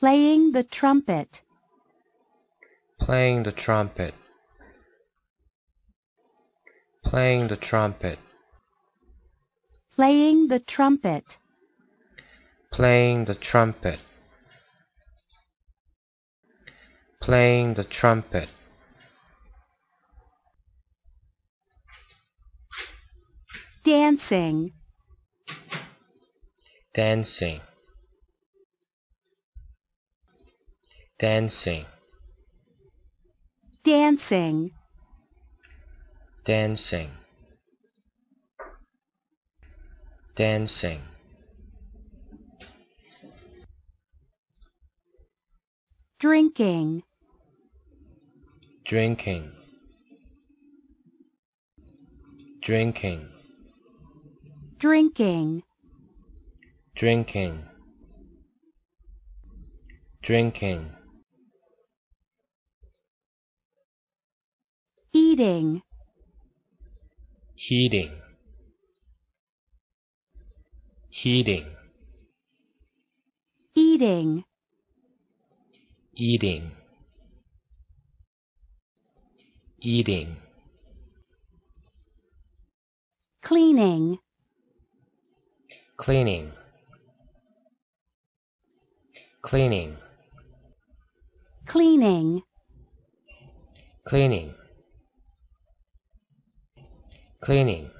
Playing the trumpet. Playing the trumpet. Playing the trumpet. Playing the trumpet. Playing the trumpet. Playing the trumpet. Dancing. Dancing. dancing dancing dancing dancing drinking drinking drinking drinking drinking drinking Eating. Heating. Heating. Eating. Eating. Eating. Cleaning. Cleaning. Cleaning. Cleaning. Cleaning cleaning